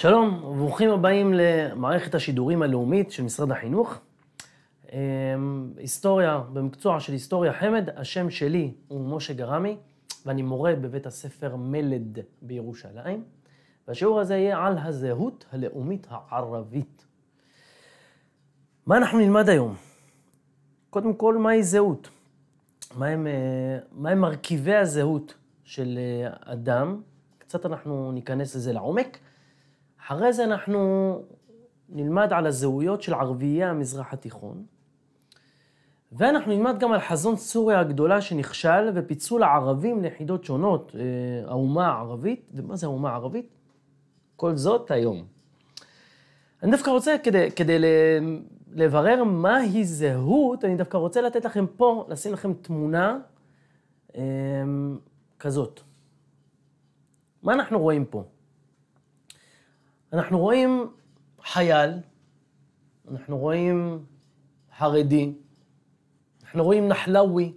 שלום וברוכים הבאים למערכת השידורים הלאומית של משרד החינוך. אמ, היסטוריה, במקצוע של היסטוריה חמד, השם שלי הוא משה גרמי, ואני מורה בבית הספר מלד בירושלים, והשיעור הזה יהיה על הזהות הלאומית הערבית. מה אנחנו נלמד היום? קודם כל, מהי זהות? מהם אה, מה מרכיבי הזהות של אה, אדם? קצת אנחנו ניכנס לזה לעומק. אחרי זה אנחנו נלמד על הזהויות של ערביי המזרח התיכון, ואנחנו נלמד גם על חזון סוריה הגדולה שנכשל ופיצול הערבים ליחידות שונות, אה, האומה הערבית, ומה זה האומה הערבית? כל זאת היום. אני דווקא רוצה, כדי, כדי לברר מהי זהות, אני דווקא רוצה לתת לכם פה, לשים לכם תמונה אה, כזאת. מה אנחנו רואים פה? אנחנו רואים חייל, אנחנו רואים חרדי, אנחנו רואים נחלאווי.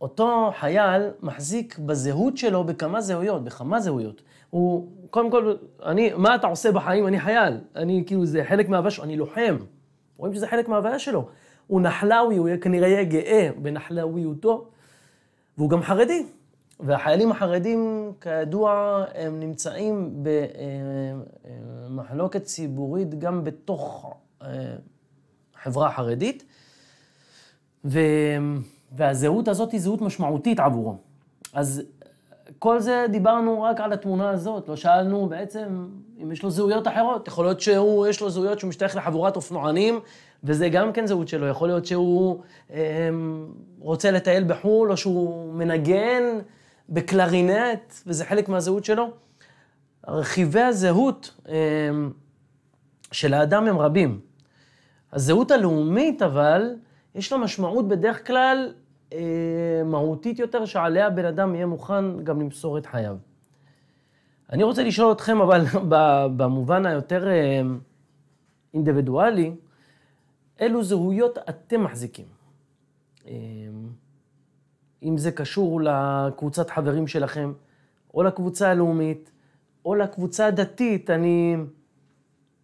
אותו חייל מחזיק בזהות שלו בכמה זהויות, בכמה זהויות. הוא, קודם כל, אני, מה אתה עושה בחיים? אני חייל. אני, כאילו, זה חלק מההוויה שלו, אני לוחם. רואים שזה חלק מההוויה שלו. הוא נחלאווי, הוא כנראה יהיה גאה בנחלאוויותו, והוא גם חרדי. והחיילים החרדים, כידוע, הם נמצאים במחלוקת ציבורית גם בתוך אה, החברה החרדית, והזהות הזאת היא זהות משמעותית עבורו. אז כל זה דיברנו רק על התמונה הזאת, לא שאלנו בעצם אם יש לו זהויות אחרות. יכול להיות שהוא, יש לו זהויות שהוא משתייך לחבורת אופנוענים, וזה גם כן זהות שלו. יכול להיות שהוא אה, רוצה לטייל בחו"ל, או שהוא מנגן, בקלרינט, וזה חלק מהזהות שלו. רכיבי הזהות אמ, של האדם הם רבים. הזהות הלאומית, אבל, יש לה משמעות בדרך כלל אמ, מהותית יותר, שעליה בן אדם יהיה מוכן גם למסור את חייו. אני רוצה לשאול אתכם, אבל במובן היותר אמ, אינדיבידואלי, אילו זהויות אתם מחזיקים? אם זה קשור לקבוצת חברים שלכם, או לקבוצה הלאומית, או לקבוצה הדתית, אני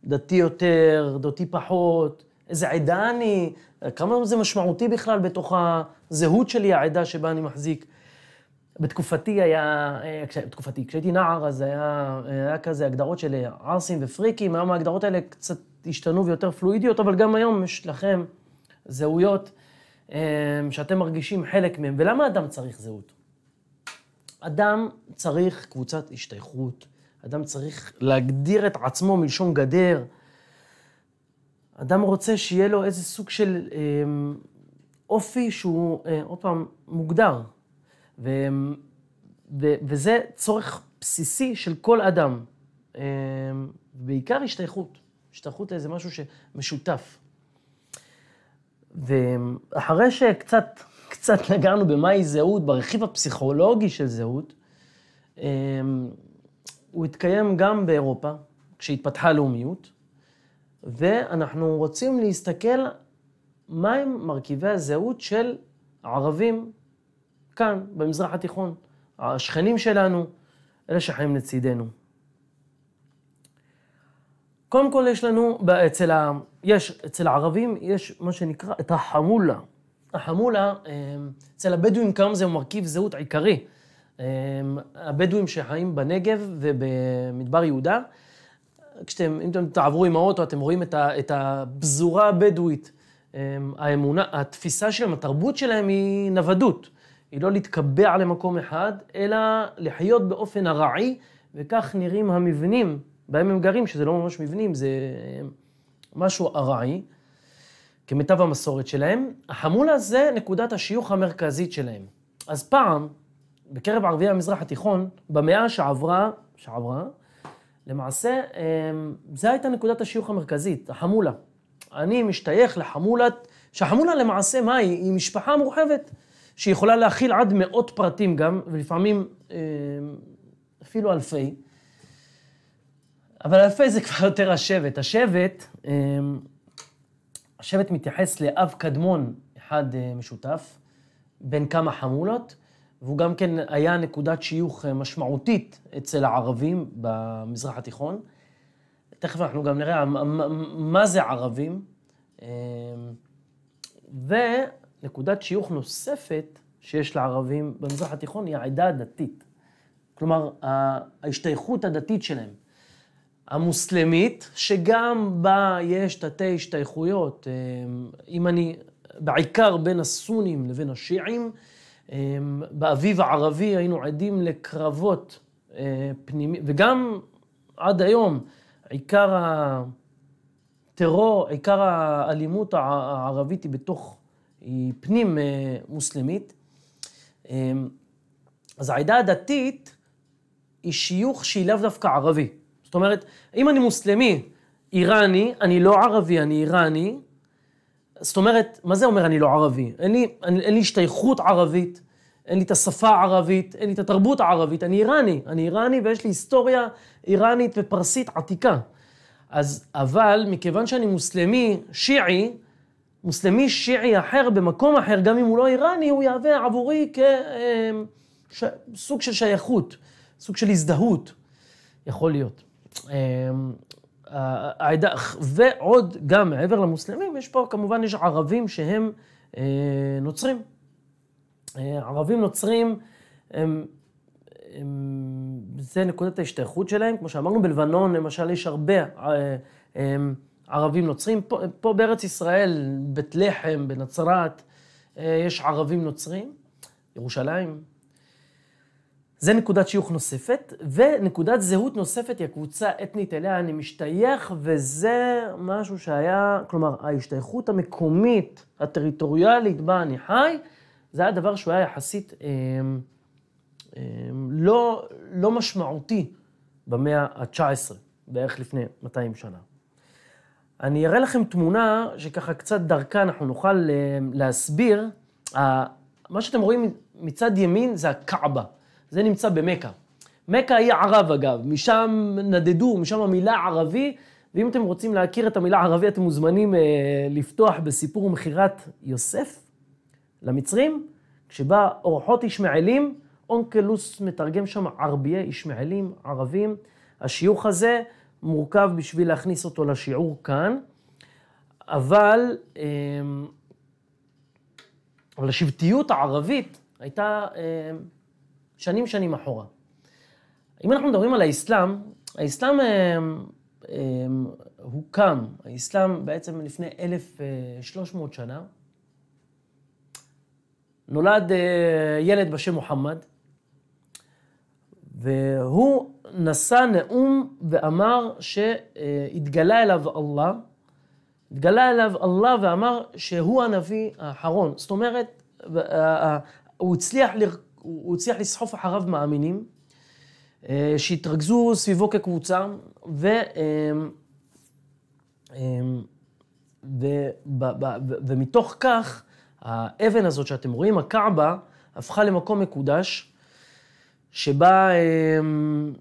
דתי יותר, דתי פחות, איזה עדה אני, כמה זה משמעותי בכלל בתוך הזהות שלי, העדה שבה אני מחזיק. בתקופתי היה, אה, בתקופתי, כשהייתי נער, אז היה, היה כזה הגדרות של ערסים ופריקים, היום ההגדרות האלה קצת השתנו ויותר פלואידיות, אבל גם היום יש לכם זהויות. אמ, שאתם מרגישים חלק מהם. ולמה אדם צריך זהות? אדם צריך קבוצת השתייכות, אדם צריך להגדיר את עצמו מלשון גדר. אדם רוצה שיהיה לו איזה סוג של אמ, אופי שהוא, אה, עוד פעם, מוגדר. ו, ו, וזה צורך בסיסי של כל אדם. אמ, בעיקר השתייכות. השתייכות לאיזה משהו שמשותף. ואחרי שקצת קצת נגענו במהי זהות, ברכיב הפסיכולוגי של זהות, אמ, הוא התקיים גם באירופה, כשהתפתחה לאומיות, ואנחנו רוצים להסתכל מהם מרכיבי הזהות של ערבים כאן, במזרח התיכון, השכנים שלנו, אלה שחיים לצידנו. קודם כל יש לנו, אצל, ה, יש, אצל הערבים יש מה שנקרא את החמולה. החמולה, אמ, אצל הבדואים כיום זה מרכיב זהות עיקרי. אמ, הבדואים שחיים בנגב ובמדבר יהודה, כשאתם, אם אתם תעברו עם האוטו, אתם רואים את, ה, את הפזורה הבדואית. אמ, האמונה, התפיסה שלהם, התרבות שלהם היא נוודות. היא לא להתקבע למקום אחד, אלא לחיות באופן ארעי, וכך נראים המבנים בהם הם גרים, שזה לא ממש מבנים, זה אה, משהו ארעי, כמיטב המסורת שלהם. החמולה זה נקודת השיוך המרכזית שלהם. אז פעם, בקרב ערביי המזרח התיכון, במאה שעברה, שעברה, למעשה, אה, זו הייתה נקודת השיוך המרכזית, החמולה. אני משתייך לחמולת, שהחמולה למעשה, מה היא? היא משפחה מורחבת, שיכולה להכיל עד מאות פרטים גם, ולפעמים אה, אפילו אלפי. אבל אלפי זה כבר יותר השבט. השבט, אמ, השבט מתייחס לאב קדמון אחד אה, משותף, בין כמה חמולות, והוא גם כן היה נקודת שיוך אה, משמעותית אצל הערבים במזרח התיכון. תכף אנחנו גם נראה מה זה ערבים. אמ, ונקודת שיוך נוספת שיש לערבים במזרח התיכון היא העדה הדתית. כלומר, ההשתייכות הדתית שלהם. המוסלמית, שגם בה יש תתי השתייכויות, אה, אם אני, בעיקר בין הסונים לבין השיעים, אה, באביב הערבי היינו עדים לקרבות אה, פנימיים, וגם עד היום, עיקר הטרור, עיקר האלימות הערבית היא בתוך, היא פנים מוסלמית. אז העדה הדתית היא שיוך שהיא לאו דווקא ערבי. זאת אומרת, אם אני מוסלמי, איראני, אני לא ערבי, אני איראני, זאת אומרת, מה זה אומר אני לא ערבי? אין לי, אין, אין לי השתייכות ערבית, אין לי את השפה הערבית, אין לי את התרבות הערבית, אני איראני. אני איראני ויש לי היסטוריה איראנית ופרסית עתיקה. אז, אבל מכיוון שאני מוסלמי שיעי, מוסלמי שיעי אחר במקום אחר, גם אם הוא לא איראני, הוא יהווה עבורי כסוג אה, ש... של שייכות, סוג של הזדהות, יכול להיות. אמ, העדה, ועוד, גם מעבר למוסלמים, יש פה, כמובן, יש ערבים שהם אה, נוצרים. אה, ערבים נוצרים, הם, הם, זה נקודת ההשתייכות שלהם. כמו שאמרנו, בלבנון, למשל, יש הרבה הם, אה, אמ, ערבים נוצרים. פה, פה בארץ ישראל, בית לחם, בנצרת, יש ערבים נוצרים. ירושלים, זה נקודת שיוך נוספת, ונקודת זהות נוספת היא הקבוצה האתנית אליה אני משתייך, וזה משהו שהיה, כלומר, ההשתייכות המקומית, הטריטוריאלית בה אני חי, זה היה דבר שהוא היה יחסית אה, אה, לא, לא משמעותי במאה ה-19, בערך לפני 200 שנה. אני אראה לכם תמונה שככה קצת דרכה אנחנו נוכל אה, להסביר. מה שאתם רואים מצד ימין זה הקעבה. זה נמצא במכה. מכה היא ערב אגב, משם נדדו, משם המילה ערבי, ואם אתם רוצים להכיר את המילה ערבי, אתם מוזמנים אה, לפתוח בסיפור מכירת יוסף למצרים, כשבא אורחות ישמעאלים, אונקלוס מתרגם שם ערביי ישמעאלים, ערבים. השיוך הזה מורכב בשביל להכניס אותו לשיעור כאן, אבל, אה, אבל השבטיות הערבית הייתה... אה, שנים שנים אחורה. אם אנחנו מדברים על האסלאם, האסלאם אה, אה, הוקם, האסלאם בעצם לפני 1,300 אה, שנה. נולד אה, ילד בשם מוחמד, והוא נשא נאום ואמר שהתגלה אליו אללה, התגלה אליו אללה ואמר שהוא הנביא האחרון. זאת אומרת, אה, אה, הוא הצליח לרקוד. הוא הצליח לסחוף אחריו מאמינים, אה, שהתרכזו סביבו כקבוצה, אמ, אמ, ו... ומתוך כך, האבן הזאת שאתם רואים, הקעבה, הפכה למקום מקודש, שבה, אמ,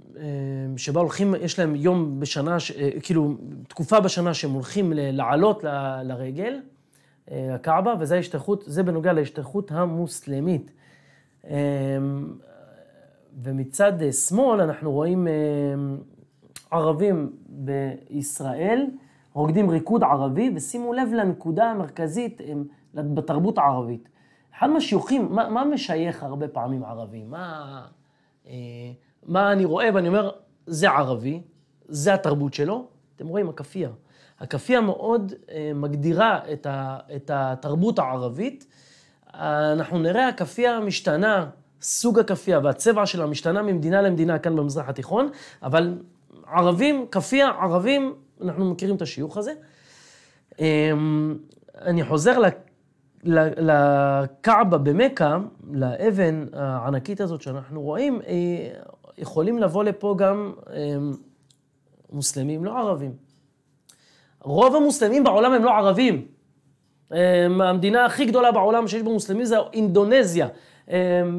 שבה הולכים, יש להם יום בשנה, אה, כאילו תקופה בשנה שהם הולכים לעלות לרגל, אה, הקעבה, וזה ההשתייכות, זה בנוגע להשתייכות המוסלמית. אמ, ומצד אה, שמאל אנחנו רואים אה, ערבים בישראל, רוקדים ריקוד ערבי, ושימו לב לנקודה המרכזית אמ, בתרבות הערבית. אחד מהשיוכים, מה, מה משייך הרבה פעמים ערבי? מה, אה, מה אני רואה ואני אומר, זה ערבי, זה התרבות שלו? אתם רואים, הכאפיה. הכאפיה מאוד מגדירה את, ה, את התרבות הערבית. אנחנו נראה הכאפיה המשתנה, סוג הכאפיה והצבע שלה משתנה ממדינה למדינה כאן במזרח התיכון, אבל ערבים, כאפיה, ערבים, אנחנו מכירים את השיוך הזה. אמ, אני חוזר לקעבה במכה, לאבן הענקית הזאת שאנחנו רואים, אה, יכולים לבוא לפה גם אמ, מוסלמים לא ערבים. רוב המוסלמים בעולם הם לא ערבים. אמ, המדינה הכי גדולה בעולם שיש בה מוסלמים זה אינדונזיה. אמ,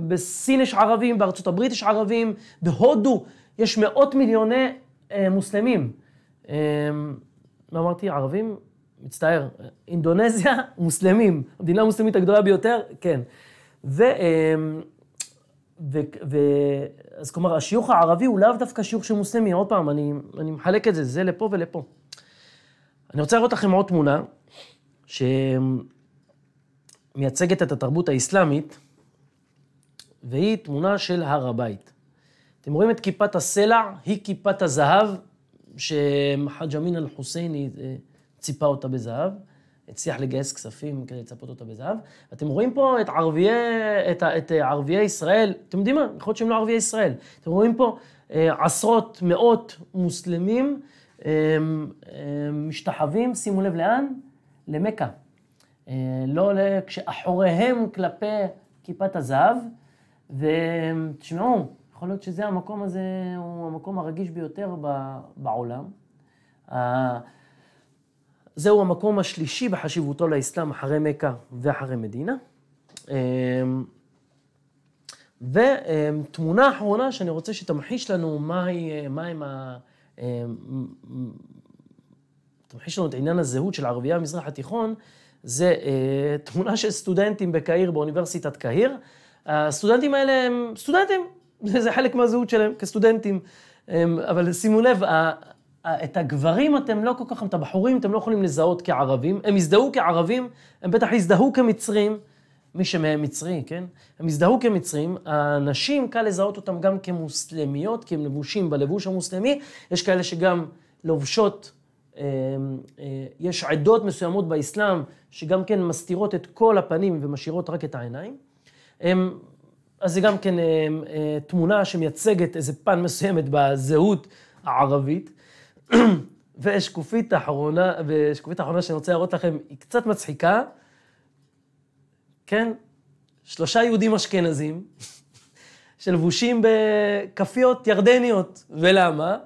בסין יש ערבים, בארצות הברית יש ערבים, בהודו יש מאות מיליוני אה, מוסלמים. אמ, מה אמרתי? ערבים? מצטער. אינדונזיה, מוסלמים. המדינה המוסלמית הגדולה ביותר, כן. ו... ו, ו... אז כלומר, השיוך הערבי הוא לאו דווקא שיוך של מוסלמי. עוד פעם, אני, אני מחלק את זה, זה לפה ולפה. אני רוצה להראות לכם עוד תמונה. שמייצגת את התרבות האסלאמית, והיא תמונה של הר הבית. אתם רואים את כיפת הסלע, היא כיפת הזהב, שחאג' אמין אל-חוסייני אה, ציפה אותה בזהב, הצליח לגייס כספים כדי לצפות אותה בזהב. אתם רואים פה את ערביי, את, את אה, ערביי ישראל, אתם יודעים מה? יכול להיות שהם לא ערביי ישראל. אתם רואים פה אה, עשרות, מאות מוסלמים אה, אה, משתחווים, שימו לב לאן? למכה. אה, לא כשאחוריהם כלפי כיפת הזהב. ותשמעו, יכול להיות שזה המקום הזה, הוא המקום הרגיש ביותר בעולם. אה, זהו המקום השלישי בחשיבותו לאסלאם אחרי מכה ואחרי מדינה. אה, ותמונה אחרונה שאני רוצה שתמחיש לנו מהם מה יש לנו את עניין הזהות של ערביי המזרח התיכון, זה אה, תמונה של סטודנטים בקהיר, באוניברסיטת קהיר. הסטודנטים האלה הם סטודנטים, זה חלק מהזהות שלהם כסטודנטים. הם, אמ, אבל שימו לב, ה, ה, את הגברים אתם לא כל כך, את הבחורים אתם לא יכולים לזהות כערבים. הם יזדהו כערבים, הם בטח יזדהו כמצרים, מי שמהם מצרי, כן? הם יזדהו כמצרים, הנשים קל לזהות אותם גם כמוסלמיות, כי הם לבושים בלבוש המוסלמי. יש כאלה שגם לובשות אמ, אה, יש עדות מסוימות באסלאם שגם כן מסתירות את כל הפנים ומשאירות רק את העיניים. אמ, אז זה גם כן אמ, אה, תמונה שמייצגת איזה פן מסוימת בזהות הערבית. ושקופית אחרונה, ושקופית אחרונה שאני רוצה להראות לכם, היא קצת מצחיקה. כן, שלושה יהודים אשכנזים שלבושים בכפיות ירדניות. ולמה?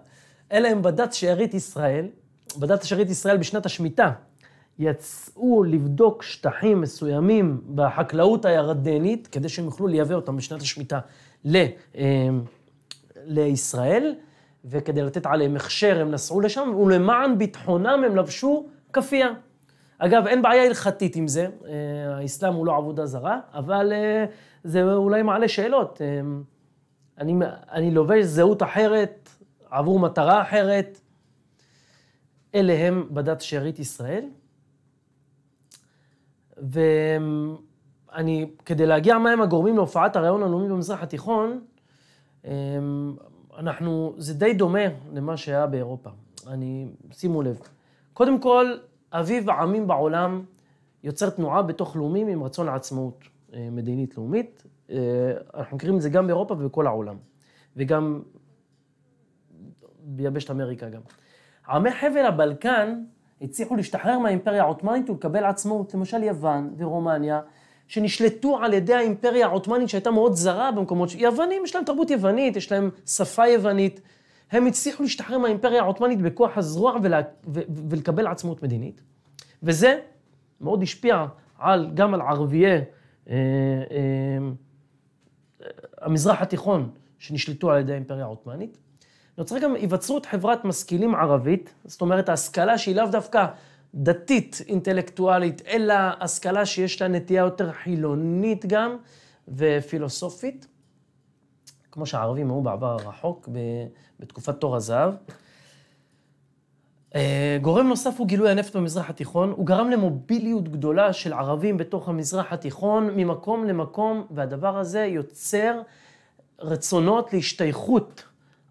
אלה הם בדת שארית ישראל, ועדת שארית ישראל בשנת השמיטה יצאו לבדוק שטחים מסוימים בחקלאות הירדנית, כדי שהם יוכלו לייבא אותם בשנת השמיטה ל, אה, לישראל, וכדי לתת עליהם הכשר הם נסעו לשם, ולמען ביטחונם הם לבשו כאפיה. אגב, אין בעיה הלכתית עם זה, אה, האסלאם הוא לא עבודה זרה, אבל אה, זה אולי מעלה שאלות. אה, אני, אני לובש זהות אחרת, עבור מטרה אחרת, אלה הם בדת שארית ישראל. ואני, כדי להגיע מהם הגורמים להופעת הרעיון הלאומי במזרח התיכון, אנחנו, זה די דומה למה שהיה באירופה. אני, שימו לב. קודם כל, אביב העמים בעולם יוצר תנועה בתוך לאומים עם רצון לעצמאות אה, מדינית לאומית. אה, אנחנו מכירים את זה גם באירופה ובכל העולם, וגם ביבשת אמריקה גם. עמי חבל הבלקן הצליחו להשתחרר מהאימפריה העות'מאנית ולקבל עצמאות, למשל יוון ורומניה, שנשלטו על ידי האימפריה העות'מאנית שהייתה מאוד זרה במקומות ש... יוונים, יש להם תרבות יוונית, יש להם שפה יוונית. הם הצליחו להשתחרר מהאימפריה העות'מאנית בכוח הזרוע ולה... ו... ולקבל עצמאות מדינית. וזה מאוד השפיע על, גם על ערביי אה, אה, המזרח התיכון שנשלטו על ידי האימפריה העות'מאנית. נוצרה גם היווצרות חברת משכילים ערבית, זאת אומרת, ההשכלה שהיא לאו דווקא דתית, אינטלקטואלית, אלא השכלה שיש לה נטייה יותר חילונית גם, ופילוסופית, כמו שהערבים היו בעבר הרחוק, בתקופת תור הזהב. אה, גורם נוסף הוא גילוי הנפט במזרח התיכון. הוא גרם למוביליות גדולה של ערבים בתוך המזרח התיכון, ממקום למקום, והדבר הזה יוצר רצונות להשתייכות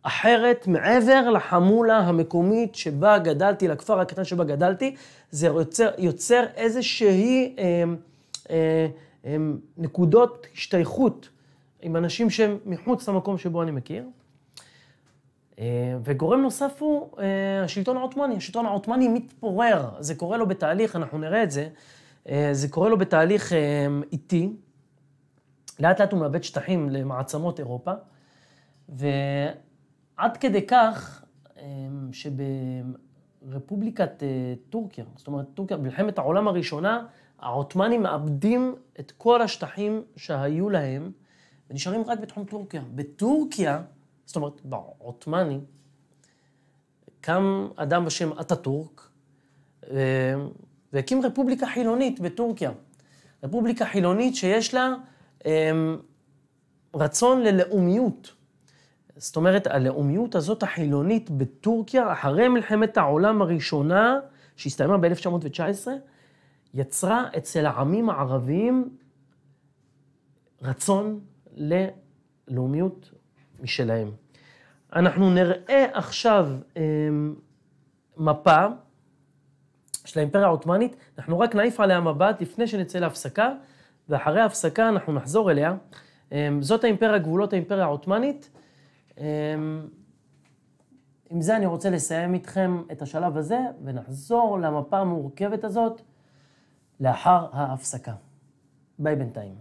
אחרת מעבר לחמולה המקומית שבה גדלתי, לכפר הקטן שבה גדלתי, זה יוצר, יוצר איזושהי אה, אה, אה, נקודות השתייכות עם אנשים שהם מחוץ למקום שבו אני מכיר. אה, וגורם נוסף הוא אה, השלטון העות'מאני. השלטון העות'מאני מתפורר, זה קורה לו בתהליך, אנחנו נראה את זה, אה, זה קורה לו בתהליך איטי. לאט לאט הוא מאבד שטחים למעצמות אירופה, ו... עד כדי כך אמ, שברפובליקת אה, טורקיה, זאת אומרת, טורקיה, במלחמת העולם הראשונה, העות'מאנים מאבדים את כל השטחים שהיו להם, ונשארים רק בתחום טורקיה. בטורקיה, זאת אומרת, בעות'מאני, קם אדם בשם אטאטורק, אה, והקים רפובליקה חילונית בטורקיה. רפובליקה חילונית שיש לה אמ, רצון ללאומיות. זאת אומרת, הלאומיות הזאת החילונית בטורקיה, אחרי מלחמת העולם הראשונה, שהסתיימה ב-1919, יצרה אצל העמים הערביים רצון ללאומיות משלהם. אנחנו נראה עכשיו אה, מפה של האימפריה העות'מאנית, אנחנו רק נעיף עליה מבט לפני שנצא להפסקה, ואחרי ההפסקה אנחנו נחזור אליה. אמ, זאת האימפריה, גבולות האימפריה העות'מאנית. אמ, עם זה אני רוצה לסיים איתכם את השלב הזה, ונחזור למפה המורכבת הזאת לאחר ההפסקה. ביי בינתיים.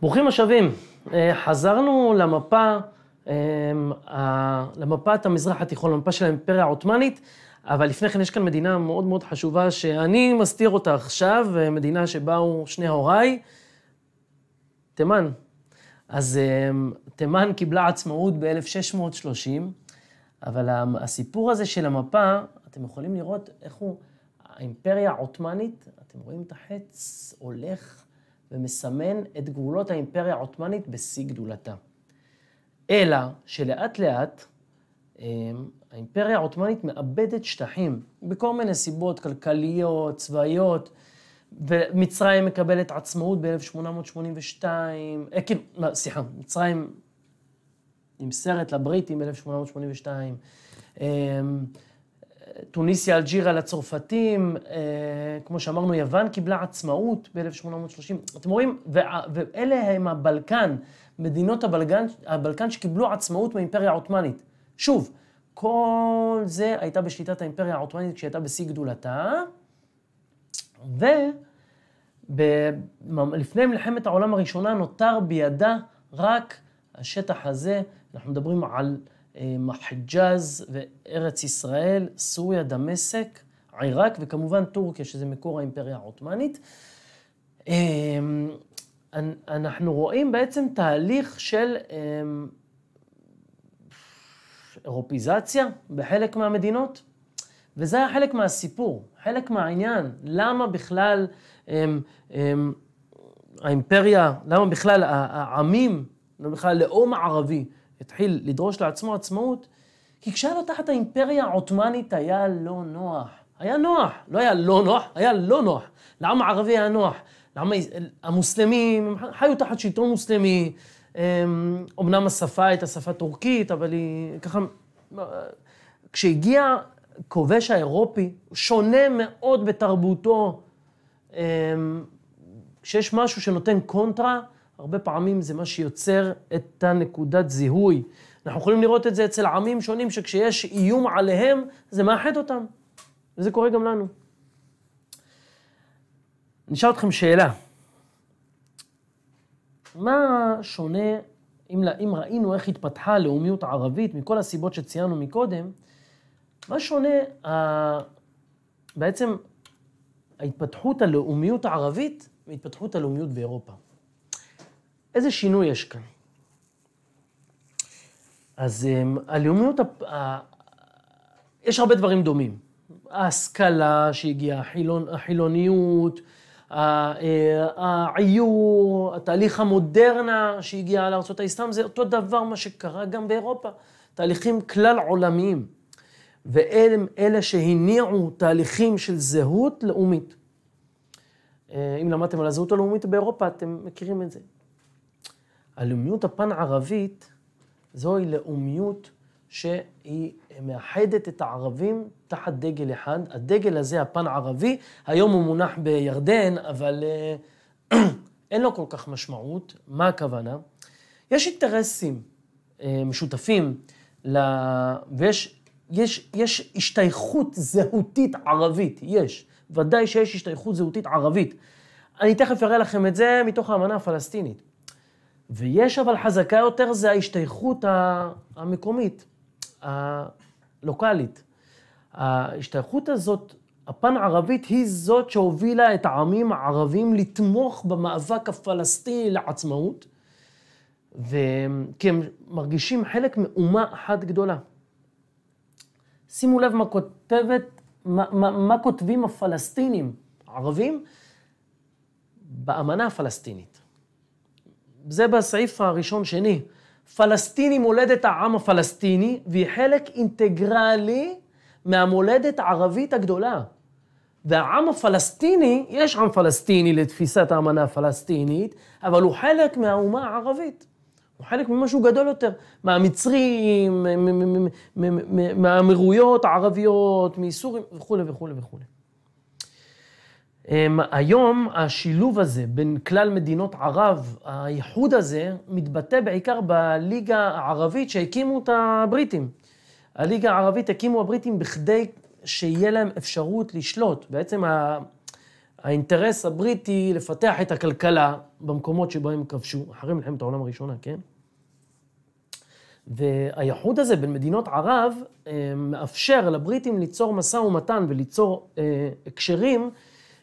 ברוכים השבים. אה, חזרנו למפה, אה, למפת המזרח התיכון, למפה של האימפריה העות'מאנית, אבל לפני כן יש כאן מדינה מאוד מאוד חשובה שאני מסתיר אותה עכשיו, אה, מדינה שבאו שני הוריי, תימן. אז תימן קיבלה עצמאות ב-1630, אבל הסיפור הזה של המפה, אתם יכולים לראות איך הוא, האימפריה העות'מאנית, אתם רואים את החץ הולך ומסמן את גבולות האימפריה העות'מאנית בשיא גדולתה. אלא שלאט לאט אמ, האימפריה העות'מאנית מאבדת שטחים, בכל מיני סיבות כלכליות, צבאיות, ומצרים מקבלת עצמאות ב-1882, אה, כאילו, לא, סליחה, מצרים נמסרת לבריטים ב-1882. אמ, טוניסיה, אלג'ירה לצרפתים, אה, כמו שאמרנו, יוון קיבלה עצמאות ב-1830. אתם רואים, ואלה הם הבלקן, מדינות הבלגן, הבלקן שקיבלו עצמאות מהאימפריה העות'מאנית. שוב, כל זה הייתה בשליטת האימפריה העות'מאנית כשהייתה בשיא גדולתה, ולפני מלחמת העולם הראשונה נותר בידה רק השטח הזה, אנחנו מדברים על... מחג'אז וארץ ישראל, סוריה, דמשק, עיראק וכמובן טורקיה, שזה מקור האימפריה העות'מאנית. אמ, אנחנו רואים בעצם תהליך של אמ, אירופיזציה בחלק מהמדינות, וזה היה חלק מהסיפור, חלק מהעניין, למה בכלל אמ, האימפריה, למה בכלל העמים, למה בכלל הלאום הערבי התחיל לדרוש לעצמו עצמאות, כי כשהיה לו תחת האימפריה העות'מאנית היה לא נוח. היה נוח, לא היה לא נוח, היה לא נוח. לעם הערבי היה נוח. לעם המוסלמים, הם חיו תחת שלטון מוסלמי. אמ, אמנם השפה הייתה שפה טורקית, אבל היא ככה... אה, כשהגיע כובש האירופי, שונה מאוד בתרבותו, אמ, כשיש משהו שנותן קונטרה, הרבה פעמים זה מה שיוצר את הנקודת זיהוי. אנחנו יכולים לראות את זה אצל עמים שונים, שכשיש איום עליהם, זה מאחד אותם. וזה קורה גם לנו. נשאל אתכם שאלה. מה שונה, אם, אם ראינו איך התפתחה הלאומיות הערבית, מכל הסיבות שציינו מקודם, מה שונה ה... בעצם ההתפתחות הלאומיות הערבית מהתפתחות הלאומיות באירופה? איזה שינוי יש כאן? אז אמ, הלאומיות, יש הרבה דברים דומים. ההשכלה שהגיעה, החילון, החילוניות, אה, העיור, התהליך המודרנה שהגיע לארצות האסלאם, זה אותו דבר מה שקרה גם באירופה. תהליכים כלל עולמיים. ואלה אלה שהניעו תהליכים של זהות לאומית. אה, אם למדתם על הזהות הלאומית באירופה, אתם מכירים את זה. הלאומיות הפן-ערבית זוהי לאומיות שהיא מאחדת את הערבים תחת דגל אחד. הדגל הזה, הפן-ערבי, היום הוא מונח בירדן, אבל אה, אין לו כל כך משמעות. מה הכוונה? יש אינטרסים אה, משותפים, ל... ויש יש, יש השתייכות זהותית ערבית, יש. ודאי שיש השתייכות זהותית ערבית. אני תכף אראה לכם את זה מתוך האמנה הפלסטינית. ויש אבל חזקה יותר, זה ההשתייכות המקומית, הלוקאלית. ההשתייכות הזאת, הפן ערבית, היא זאת שהובילה את העמים הערבים לתמוך במאבק הפלסטיני לעצמאות, ו... כי הם מרגישים חלק מאומה אחת גדולה. שימו לב מה כותבת, מה, מה, מה כותבים הפלסטינים, הערבים, באמנה הפלסטינית. זה בסעיף הראשון-שני. פלסטין היא מולדת העם הפלסטיני, והיא חלק אינטגרלי מהמולדת הערבית הגדולה. והעם הפלסטיני, יש עם פלסטיני לתפיסת האמנה הפלסטינית, אבל הוא חלק מהאומה הערבית. הוא חלק ממשהו גדול יותר, מהמצרים, מהאמירויות הערביות, מסורים וכולי וכולי וכולי. אמ, היום השילוב הזה בין כלל מדינות ערב, האיחוד הזה, מתבטא בעיקר בליגה הערבית שהקימו את הבריטים. הליגה הערבית הקימו הבריטים בכדי שיהיה להם אפשרות לשלוט. בעצם ה... האינטרס הבריטי לפתח את הכלכלה במקומות שבהם הם כבשו, אחרי מלחמת העולם הראשונה, כן? והייחוד הזה בין מדינות ערב אמ, מאפשר לבריטים ליצור משא ומתן וליצור אה, הקשרים. אה,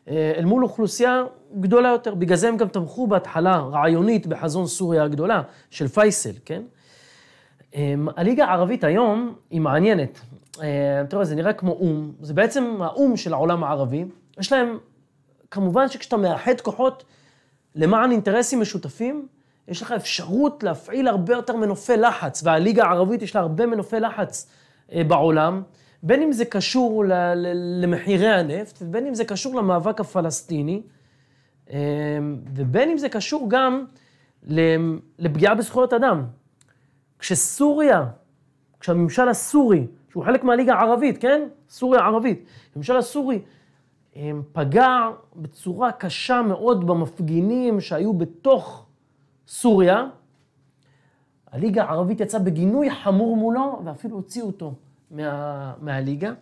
אה, אל מול אוכלוסייה גדולה יותר. בגלל זה הם גם תמכו בהתחלה רעיונית בחזון סוריה הגדולה של פייסל, כן? אמ, הליגה הערבית היום היא מעניינת. תראה, זה נראה כמו או"ם, זה בעצם האו"ם של העולם הערבי. יש להם, כמובן שכשאתה מאחד כוחות למען אינטרסים משותפים, יש לך אפשרות להפעיל הרבה יותר מנופי לחץ, והליגה הערבית יש לה הרבה מנופי לחץ אה, בעולם. בין אם זה קשור למחירי הנפט, ובין אם זה קשור למאבק הפלסטיני, אה, ובין אם זה קשור גם לפגיעה בזכויות אדם. כשסוריה, כשהממשל הסורי, שהוא חלק מהליגה הערבית, כן? סוריה ערבית. הממשל הסורי אה, פגע בצורה קשה מאוד במפגינים שהיו בתוך סוריה. הליגה הערבית יצאה בגינוי חמור מולו ואפילו הוציאו אותו. מה, מהליגה.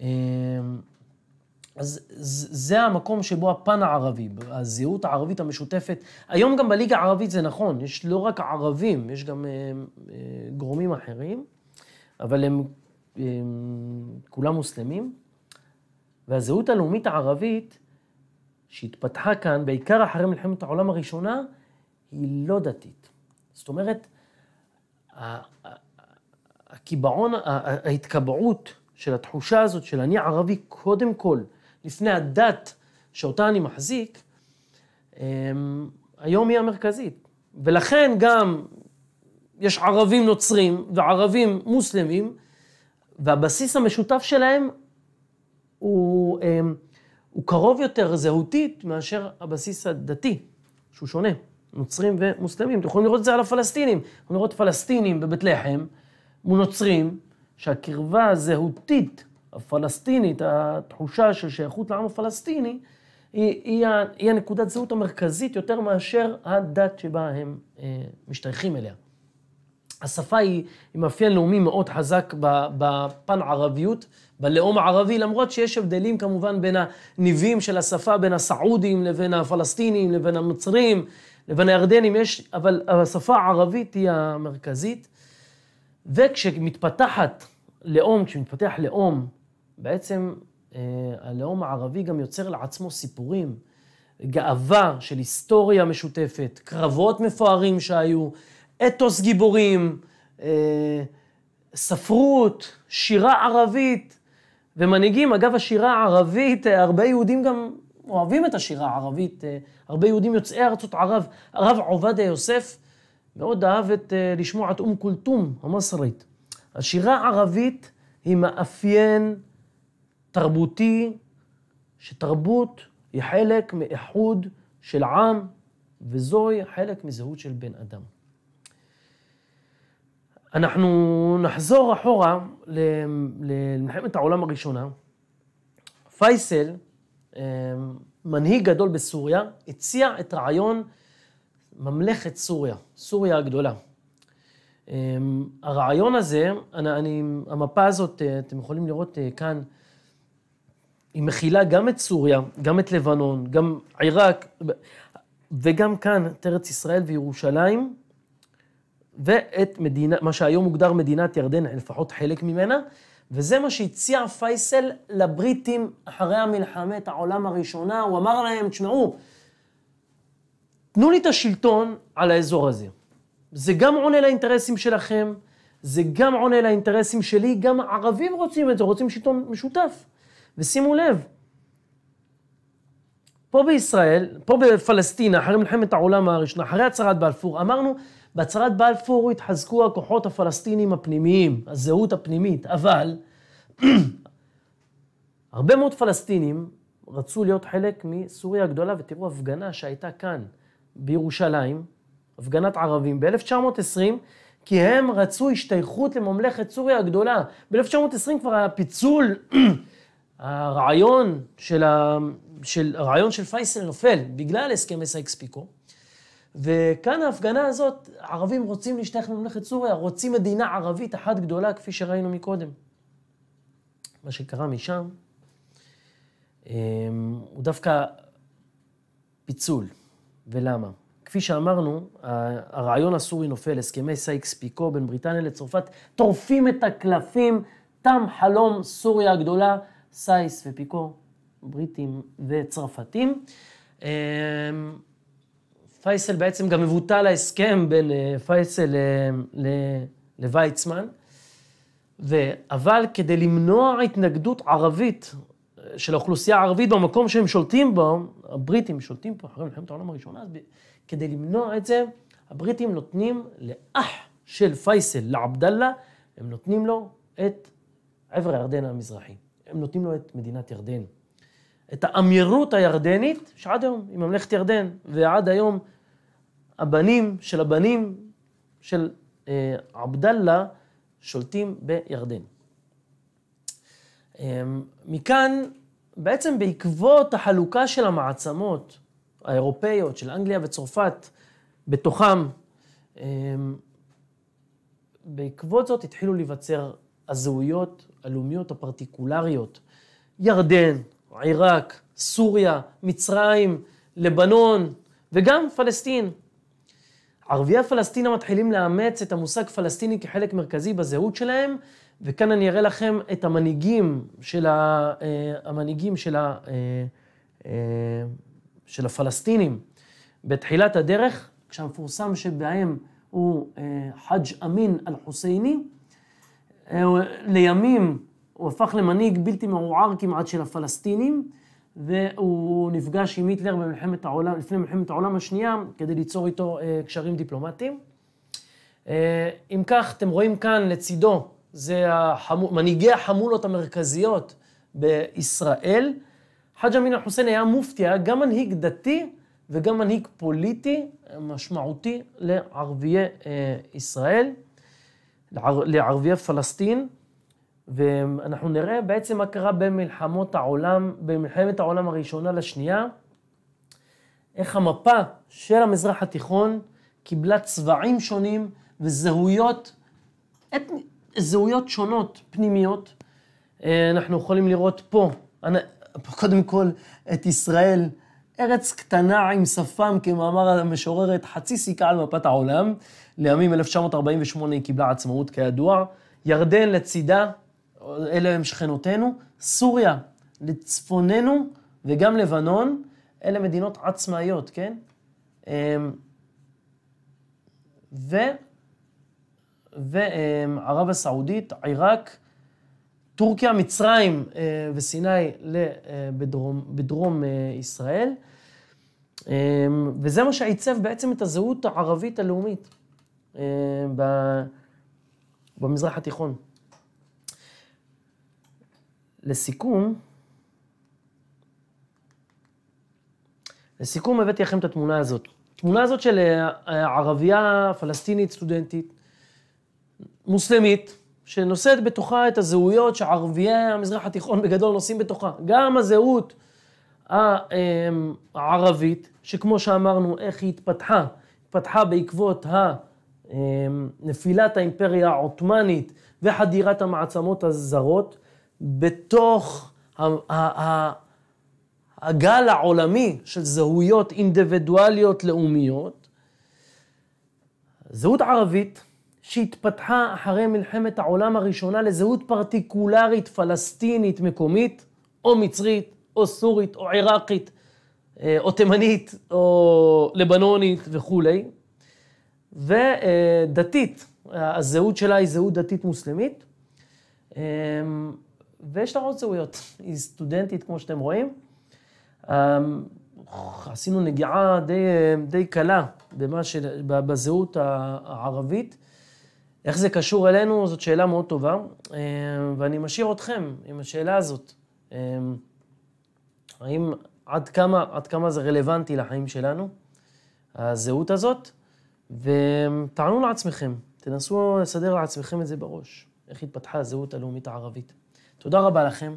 אמ, אז זה המקום שבו הפן הערבי, הזהות הערבית המשותפת. היום גם בליגה הערבית זה נכון, יש לא רק ערבים, יש גם אמ, אה, גורמים אחרים, אבל הם, הם אמ, כולם מוסלמים. והזהות הלאומית הערבית שהתפתחה כאן, בעיקר אחרי מלחמת העולם הראשונה, היא לא דתית. זאת אומרת, הקיבעון, ההתקבעות של התחושה הזאת של אני ערבי קודם כל, לפני הדת שאותה אני מחזיק, אמ, היום היא המרכזית. ולכן גם יש ערבים נוצרים וערבים מוסלמים, והבסיס המשותף שלהם הוא, אמ, הוא קרוב יותר זהותית מאשר הבסיס הדתי, שהוא שונה. נוצרים ומוסלמים, אתם יכולים לראות את זה על הפלסטינים. אתם יכולים לראות פלסטינים בבית לחם, מול נוצרים, שהקרבה הזהותית הפלסטינית, התחושה של שייכות לעם הפלסטיני, היא, היא, הנקודת זהות המרכזית יותר מאשר הדת שבה הם אה, משתייכים אליה. השפה היא, היא מאפיין לאומי מאוד חזק בפן ערביות, בלאום הערבי, למרות שיש הבדלים כמובן בין הניבים של השפה, בין הסעודים לבין הפלסטינים, לבין המצרים, לבין הירדנים, יש, אבל השפה הערבית היא המרכזית. וכשמתפתחת לאום, כשמתפתח לאום, בעצם אה, הלאום הערבי גם יוצר לעצמו סיפורים, גאווה של היסטוריה משותפת, קרבות מפוארים שהיו, אתוס גיבורים, אה, ספרות, שירה ערבית, ומנהיגים, אגב, השירה הערבית, אה, הרבה יהודים גם אוהבים את השירה הערבית, הרבה יהודים יוצאי ארצות ערב, הרב עובדיה יוסף, מאוד אהב את, אה, uh, לשמוע את אום כולתום המסרית. השירה הערבית היא מאפיין תרבותי, שתרבות היא חלק מאיחוד של עם, וזוהי חלק מזהות של בן אדם. אנחנו נחזור אחורה למלחמת העולם הראשונה. פייסל, אה, מנהיג גדול בסוריה, הציע את רעיון ממלכת סוריה, סוריה הגדולה. אמ, הרעיון הזה, אני, אני, המפה הזאת, אה, אתם יכולים לראות אה, כאן, היא מכילה גם את סוריה, גם את לבנון, גם עיראק, וגם כאן את ארץ ישראל וירושלים, ואת מדינה, מה שהיום מוגדר מדינת ירדן, לפחות חלק ממנה, וזה מה שהציע פייסל לבריטים אחרי המלחמת העולם הראשונה, הוא אמר להם, תשמעו, תנו לי את השלטון על האזור הזה. זה גם עונה לאינטרסים שלכם, זה גם עונה לאינטרסים שלי, גם הערבים רוצים את זה, רוצים שלטון משותף. ושימו לב, פה בישראל, פה בפלסטינה, אחרי מלחמת העולם הראשונה, אחרי הצהרת בלפור, אמרנו, בהצהרת בלפור התחזקו הכוחות הפלסטינים הפנימיים, הזהות הפנימית, אבל הרבה מאוד פלסטינים רצו להיות חלק מסוריה הגדולה, ותראו הפגנה שהייתה כאן. בירושלים, הפגנת ערבים, ב-1920, כי הם רצו השתייכות לממלכת סוריה הגדולה. ב-1920 כבר היה פיצול, הרעיון של, ה... של, הרעיון של פייסל נופל בגלל הסכם אסאיקס פיקו. וכאן ההפגנה הזאת, ערבים רוצים להשתייך לממלכת סוריה, רוצים מדינה ערבית אחת גדולה, כפי שראינו מקודם. מה שקרה משם, אמ, הוא דווקא פיצול. ולמה? כפי שאמרנו, הרעיון הסורי נופל, הסכמי סייקס-פיקו בין בריטניה לצרפת טורפים את הקלפים, תם חלום סוריה הגדולה, סייס ופיקו, בריטים וצרפתים. אמ, פייסל בעצם גם מבוטל ההסכם בין אה, פייסל אה, לוויצמן, אבל כדי למנוע התנגדות ערבית של האוכלוסייה הערבית במקום שהם שולטים בו, הבריטים שולטים פה אחרי מלחמת העולם הראשונה, אז ב... כדי למנוע את זה, הבריטים נותנים לאח של פייסל, לעבדאללה, הם נותנים לו את עבר הירדן המזרחי. הם נותנים לו את מדינת ירדן. את האמירות הירדנית, שעד היום היא ממלכת ירדן, ועד היום הבנים של הבנים של אה, עבדאללה שולטים בירדן. אמ, מכאן, בעצם בעקבות החלוקה של המעצמות האירופאיות, של אנגליה וצרפת, בתוכם, אמ, בעקבות זאת התחילו להיווצר הזהויות הלאומיות הפרטיקולריות. ירדן, עיראק, סוריה, מצרים, לבנון וגם פלסטין. ערביי פלסטינה מתחילים לאמץ את המושג פלסטיני כחלק מרכזי בזהות שלהם, וכאן אני אראה לכם את המנהיגים של, ה, אה, המנהיגים של, ה, אה, אה, של הפלסטינים בתחילת הדרך, כשהמפורסם שבהם הוא חאג' אמין אל-חוסייני. לימים הוא הפך למנהיג בלתי מעורער כמעט של הפלסטינים, והוא נפגש עם היטלר במלחמת העולם, לפני מלחמת העולם השנייה, כדי ליצור איתו קשרים דיפלומטיים. אם כך, אתם רואים כאן לצידו זה החמו, מנהיגי החמולות המרכזיות בישראל. חאג' אמין אל-חוסיין היה מופתי, היה גם מנהיג דתי וגם מנהיג פוליטי משמעותי לערביי אה, ישראל, לער... לערביי פלסטין. ואנחנו נראה בעצם מה קרה במלחמות העולם, במלחמת העולם הראשונה לשנייה, איך המפה של המזרח התיכון קיבלה צבעים שונים וזהויות את... זהויות שונות, פנימיות. אה, אנחנו יכולים לראות פה, קודם כל, את ישראל, ארץ קטנה עם שפם, כמאמר המשוררת, חצי סיכה על מפת העולם. לימים 1948 היא קיבלה עצמאות כידוע. ירדן לצידה, אלה הם שכנותינו. סוריה לצפוננו, וגם לבנון, אלה מדינות עצמאיות, כן? אמ, ו... וערב הסעודית, עיראק, טורקיה, מצרים אה, וסיני אה, בדרום, בדרום אה, ישראל. וזה מה שעיצב בעצם את הזהות הערבית הלאומית במזרח התיכון. לסיכום, לסיכום הבאתי לכם את התמונה הזאת. התמונה הזאת של ערבייה פלסטינית סטודנטית, מוסלמית, שנושאת בתוכה את הזהויות שערביי המזרח התיכון בגדול נושאים בתוכה. גם הזהות אמ, הערבית, שכמו שאמרנו, איך היא התפתחה, התפתחה בעקבות אמ, נפילת האימפריה העות'מאנית וחדירת המעצמות הזרות, בתוך הגל העולמי של זהויות אינדיבידואליות לאומיות, זהות ערבית, שהתפתחה אחרי מלחמת העולם הראשונה לזהות פרטיקולרית פלסטינית מקומית, או מצרית, או סורית, או עיראקית, אה, או תימנית, או לבנונית וכולי, ודתית, הזהות שלה היא זהות דתית מוסלמית, אמ, ויש לה עוד זהויות, היא סטודנטית כמו שאתם רואים. אמ, עשינו נגיעה די, אה, די קלה במה ש... בזהות הערבית, איך זה קשור אלינו, זאת שאלה מאוד טובה, אה, ואני משאיר אתכם עם השאלה הזאת. אה, האם, עד כמה, עד כמה זה רלוונטי לחיים שלנו, הזהות הזאת, ותענו לעצמכם, תנסו לסדר לעצמכם את זה בראש, איך התפתחה הזהות הלאומית הערבית. תודה רבה לכם,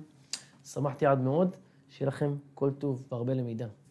שמחתי עד מאוד, שיהיה לכם כל טוב והרבה למידה.